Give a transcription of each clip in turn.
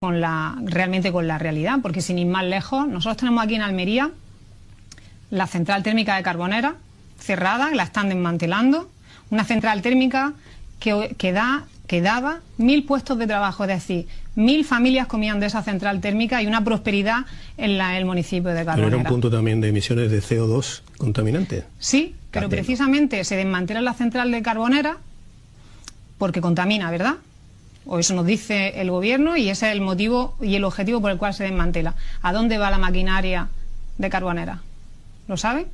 con la, realmente con la realidad, porque sin ir más lejos, nosotros tenemos aquí en Almería la central térmica de Carbonera cerrada, la están desmantelando, una central térmica que, que, que daba mil puestos de trabajo, es decir, mil familias comían de esa central térmica y una prosperidad en, la, el municipio de Carbonera. Pero era un punto también de emisiones de CO2 contaminante. Sí, pero precisamente se desmantela la central de Carbonera porque contamina, ¿verdad? o eso nos dice el gobierno y ese es el motivo y el objetivo por el cual se desmantela. ¿A dónde va la maquinaria de Carbonera? ¿Lo sabe?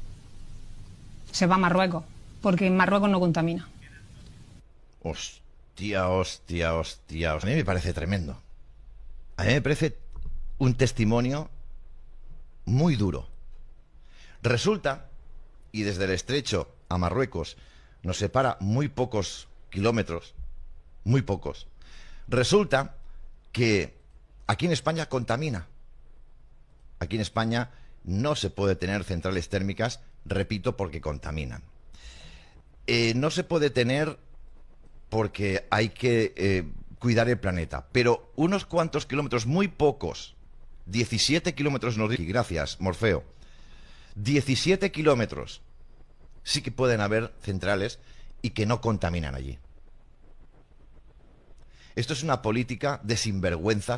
Se va a Marruecos, porque en Marruecos no contamina. Hostia, hostia, hostia. A mí me parece tremendo. A mí me parece un testimonio muy duro. Resulta, y desde el estrecho a Marruecos nos separa muy pocos kilómetros, muy pocos, Resulta que aquí en España contamina. Aquí en España no se puede tener centrales térmicas, repito, porque contaminan. Eh, no se puede tener porque hay que eh, cuidar el planeta, pero unos cuantos kilómetros, muy pocos, 17 kilómetros nos gracias, Morfeo, 17 kilómetros sí que pueden haber centrales y que no contaminan allí. Esto es una política de sinvergüenzas